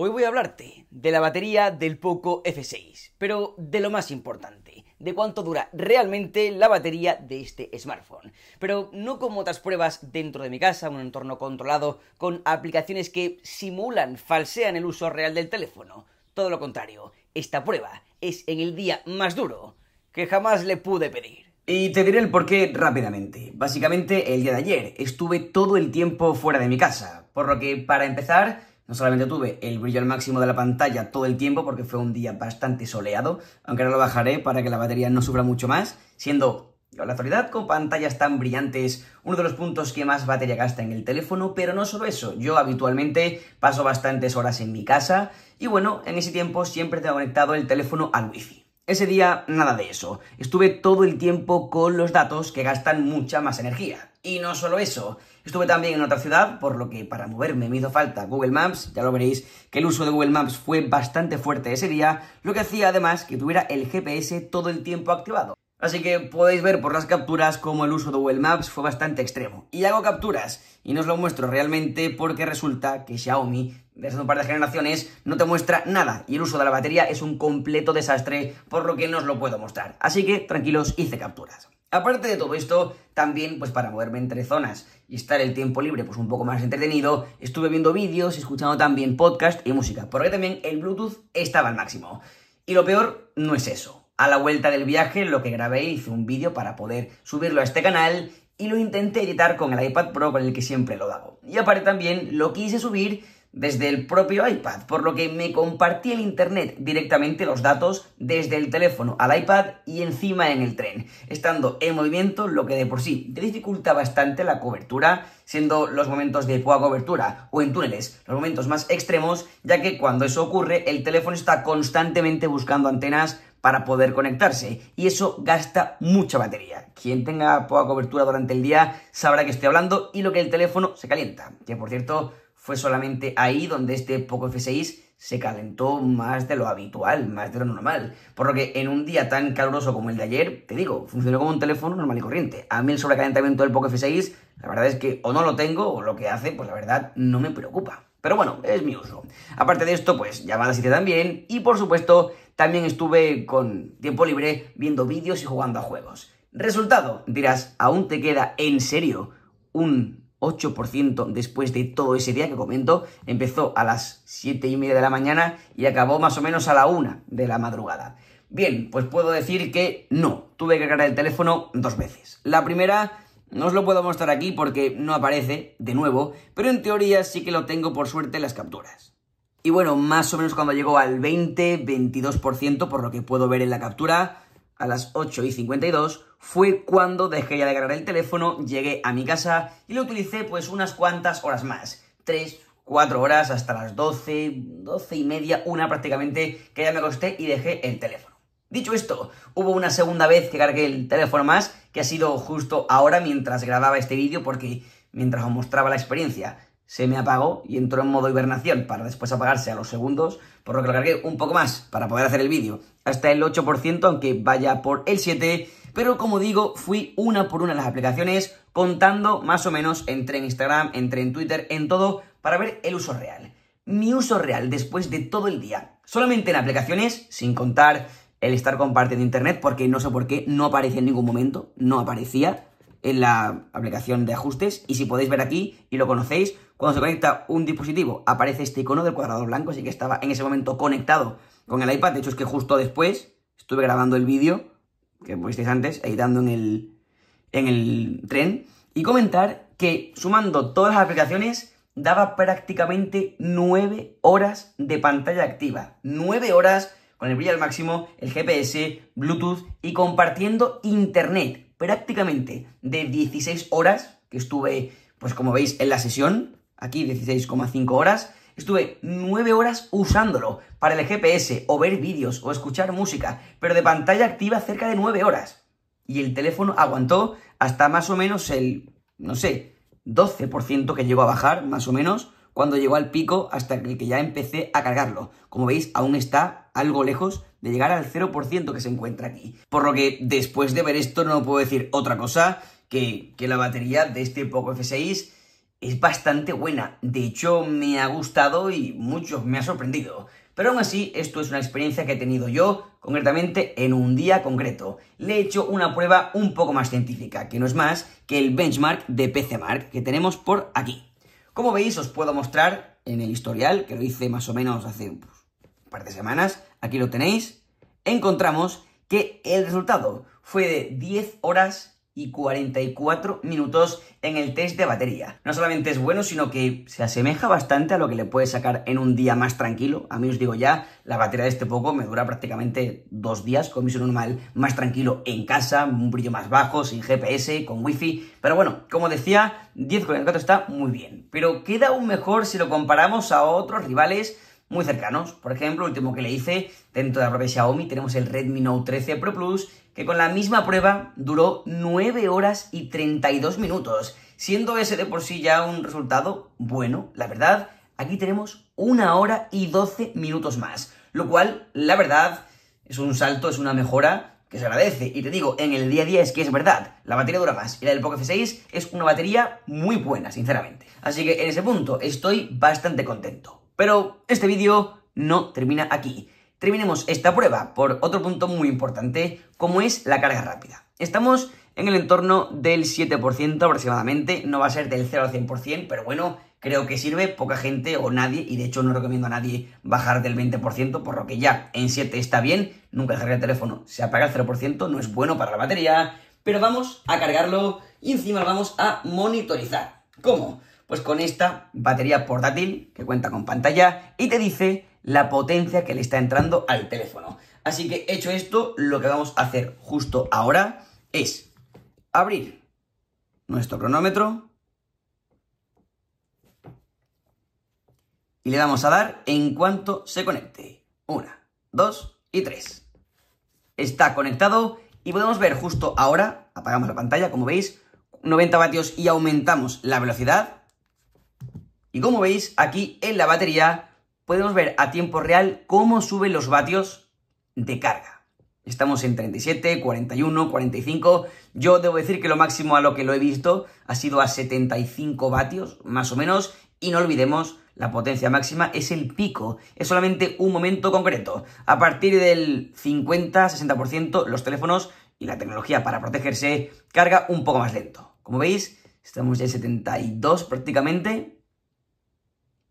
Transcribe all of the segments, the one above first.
Hoy voy a hablarte de la batería del Poco F6, pero de lo más importante, de cuánto dura realmente la batería de este smartphone. Pero no como otras pruebas dentro de mi casa, un entorno controlado, con aplicaciones que simulan, falsean el uso real del teléfono. Todo lo contrario, esta prueba es en el día más duro que jamás le pude pedir. Y te diré el porqué rápidamente. Básicamente, el día de ayer estuve todo el tiempo fuera de mi casa, por lo que, para empezar, no solamente tuve el brillo al máximo de la pantalla todo el tiempo porque fue un día bastante soleado, aunque ahora lo bajaré para que la batería no sufra mucho más, siendo la actualidad con pantallas tan brillantes uno de los puntos que más batería gasta en el teléfono, pero no solo eso, yo habitualmente paso bastantes horas en mi casa y bueno, en ese tiempo siempre tengo conectado el teléfono al wifi. Ese día nada de eso. Estuve todo el tiempo con los datos que gastan mucha más energía. Y no solo eso, estuve también en otra ciudad, por lo que para moverme me hizo falta Google Maps, ya lo veréis que el uso de Google Maps fue bastante fuerte ese día, lo que hacía además que tuviera el GPS todo el tiempo activado. Así que podéis ver por las capturas cómo el uso de Google Maps fue bastante extremo. Y hago capturas y no os lo muestro realmente porque resulta que Xiaomi, desde un par de generaciones, no te muestra nada y el uso de la batería es un completo desastre, por lo que no os lo puedo mostrar. Así que tranquilos, hice capturas. Aparte de todo esto, también pues para moverme entre zonas y estar el tiempo libre pues un poco más entretenido, estuve viendo vídeos, y escuchando también podcast y música, porque también el Bluetooth estaba al máximo. Y lo peor no es eso. A la vuelta del viaje lo que grabé hice un vídeo para poder subirlo a este canal y lo intenté editar con el iPad Pro con el que siempre lo hago. Y aparte también lo quise subir desde el propio iPad, por lo que me compartí el internet directamente los datos desde el teléfono al iPad y encima en el tren, estando en movimiento, lo que de por sí dificulta bastante la cobertura, siendo los momentos de poca cobertura o en túneles los momentos más extremos, ya que cuando eso ocurre el teléfono está constantemente buscando antenas para poder conectarse y eso gasta mucha batería. Quien tenga poca cobertura durante el día sabrá que estoy hablando y lo que el teléfono se calienta, que por cierto fue solamente ahí donde este Poco F6 se calentó más de lo habitual, más de lo normal. Por lo que en un día tan caluroso como el de ayer, te digo, funcionó como un teléfono normal y corriente. A mí el sobrecalentamiento del Poco F6, la verdad es que o no lo tengo o lo que hace, pues la verdad no me preocupa. Pero bueno, es mi uso. Aparte de esto, pues llamadas hice también y por supuesto también estuve con tiempo libre viendo vídeos y jugando a juegos. Resultado, dirás, aún te queda en serio un 8% después de todo ese día que comento. Empezó a las 7 y media de la mañana y acabó más o menos a la 1 de la madrugada. Bien, pues puedo decir que no, tuve que cargar el teléfono dos veces. La primera no os lo puedo mostrar aquí porque no aparece de nuevo, pero en teoría sí que lo tengo por suerte en las capturas. Y bueno, más o menos cuando llegó al 20, 22%, por lo que puedo ver en la captura, a las 8 y 52, fue cuando dejé ya de cargar el teléfono, llegué a mi casa y lo utilicé pues unas cuantas horas más. 3, 4 horas hasta las 12, 12 y media, una prácticamente, que ya me acosté y dejé el teléfono. Dicho esto, hubo una segunda vez que cargué el teléfono más, que ha sido justo ahora mientras grababa este vídeo, porque mientras os mostraba la experiencia se me apagó y entró en modo hibernación para después apagarse a los segundos, por lo que lo cargué un poco más para poder hacer el vídeo, hasta el 8%, aunque vaya por el 7%, pero como digo, fui una por una las aplicaciones, contando más o menos, entre en Instagram, entre en Twitter, en todo, para ver el uso real. Mi uso real después de todo el día, solamente en aplicaciones, sin contar el estar con parte de internet, porque no sé por qué, no aparecía en ningún momento, no aparecía en la aplicación de ajustes, y si podéis ver aquí y lo conocéis, cuando se conecta un dispositivo, aparece este icono del cuadrado blanco, así que estaba en ese momento conectado con el iPad. De hecho, es que justo después estuve grabando el vídeo, que visteis antes, editando en el, en el tren, y comentar que sumando todas las aplicaciones daba prácticamente 9 horas de pantalla activa. 9 horas con el brillo al máximo, el GPS, Bluetooth y compartiendo internet prácticamente de 16 horas que estuve, pues como veis, en la sesión aquí 16,5 horas, estuve 9 horas usándolo para el GPS o ver vídeos o escuchar música, pero de pantalla activa cerca de 9 horas. Y el teléfono aguantó hasta más o menos el, no sé, 12% que llegó a bajar, más o menos, cuando llegó al pico hasta el que ya empecé a cargarlo. Como veis, aún está algo lejos de llegar al 0% que se encuentra aquí. Por lo que después de ver esto no puedo decir otra cosa que, que la batería de este Poco F6 es bastante buena. De hecho, me ha gustado y muchos me ha sorprendido. Pero aún así, esto es una experiencia que he tenido yo, concretamente en un día concreto. Le he hecho una prueba un poco más científica, que no es más que el benchmark de PCMark que tenemos por aquí. Como veis, os puedo mostrar en el historial, que lo hice más o menos hace un par de semanas, aquí lo tenéis, encontramos que el resultado fue de 10 horas y 44 minutos en el test de batería. No solamente es bueno, sino que se asemeja bastante a lo que le puedes sacar en un día más tranquilo. A mí os digo ya, la batería de este poco me dura prácticamente dos días con misión normal más tranquilo en casa, un brillo más bajo, sin GPS, con wifi. Pero bueno, como decía, 10,44 está muy bien. Pero queda aún mejor si lo comparamos a otros rivales muy cercanos. Por ejemplo, el último que le hice dentro de la propia Xiaomi tenemos el Redmi Note 13 Pro Plus que con la misma prueba duró 9 horas y 32 minutos, siendo ese de por sí ya un resultado bueno, la verdad, aquí tenemos 1 hora y 12 minutos más, lo cual, la verdad, es un salto, es una mejora que se agradece. Y te digo, en el día a día es que es verdad, la batería dura más. Y la del Poco F6 es una batería muy buena, sinceramente. Así que en ese punto estoy bastante contento. Pero este vídeo no termina aquí terminemos esta prueba por otro punto muy importante, como es la carga rápida. Estamos en el entorno del 7% aproximadamente, no va a ser del 0 al 100%, pero bueno, creo que sirve, poca gente o nadie, y de hecho no recomiendo a nadie bajar del 20%, por lo que ya en 7 está bien, nunca dejar el teléfono se apaga el 0%, no es bueno para la batería, pero vamos a cargarlo y encima vamos a monitorizar. ¿Cómo? Pues con esta batería portátil que cuenta con pantalla y te dice la potencia que le está entrando al teléfono. Así que hecho esto, lo que vamos a hacer justo ahora es abrir nuestro cronómetro y le damos a dar en cuanto se conecte. Una, dos y tres. Está conectado y podemos ver justo ahora, apagamos la pantalla, como veis, 90 vatios y aumentamos la velocidad. Y como veis, aquí en la batería podemos ver a tiempo real cómo suben los vatios de carga. Estamos en 37, 41, 45. Yo debo decir que lo máximo a lo que lo he visto ha sido a 75 vatios, más o menos. Y no olvidemos, la potencia máxima es el pico, es solamente un momento concreto. A partir del 50-60%, los teléfonos y la tecnología para protegerse carga un poco más lento. Como veis, estamos ya en 72 prácticamente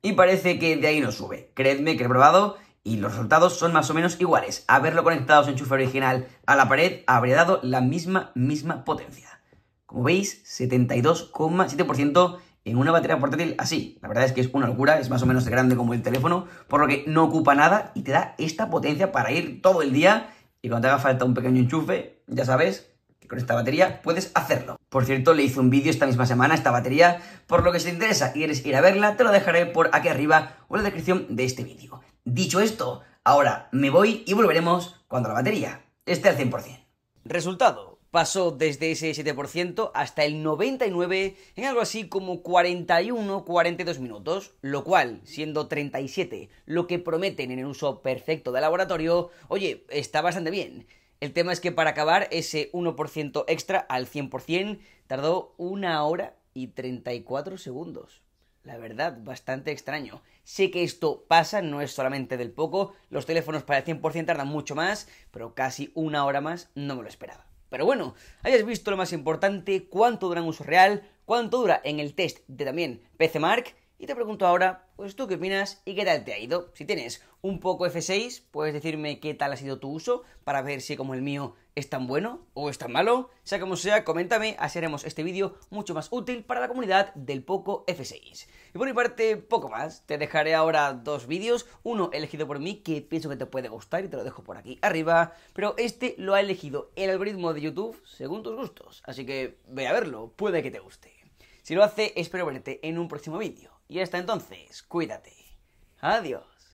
y parece que de ahí no sube. Creedme que he probado y los resultados son más o menos iguales. Haberlo conectado a su enchufe original a la pared habría dado la misma, misma potencia. Como veis, 72,7% en una batería portátil así. La verdad es que es una locura, es más o menos grande como el teléfono, por lo que no ocupa nada y te da esta potencia para ir todo el día y cuando te haga falta un pequeño enchufe, ya sabes, con esta batería puedes hacerlo. Por cierto, le hice un vídeo esta misma semana a esta batería, por lo que se te interesa y quieres ir a verla, te lo dejaré por aquí arriba o en la descripción de este vídeo. Dicho esto, ahora me voy y volveremos cuando la batería esté al 100%. Resultado, pasó desde ese 7% hasta el 99% en algo así como 41-42 minutos, lo cual, siendo 37 lo que prometen en el uso perfecto de laboratorio, oye, está bastante bien. El tema es que para acabar ese 1% extra al 100% tardó una hora y 34 segundos. La verdad, bastante extraño. Sé que esto pasa, no es solamente del poco, los teléfonos para el 100% tardan mucho más, pero casi una hora más no me lo esperaba. Pero bueno, hayas visto lo más importante, cuánto dura en uso real, cuánto dura en el test de también Mark. Y te pregunto ahora, pues tú qué opinas y qué tal te ha ido. Si tienes un poco F6, puedes decirme qué tal ha sido tu uso para ver si como el mío es tan bueno o es tan malo. Sea como sea, coméntame, así haremos este vídeo mucho más útil para la comunidad del Poco F6. Y por mi parte, poco más. Te dejaré ahora dos vídeos, uno elegido por mí que pienso que te puede gustar y te lo dejo por aquí arriba, pero este lo ha elegido el algoritmo de YouTube según tus gustos, así que ve a verlo, puede que te guste. Si lo hace, espero verte en un próximo vídeo. Y hasta entonces, cuídate. Adiós.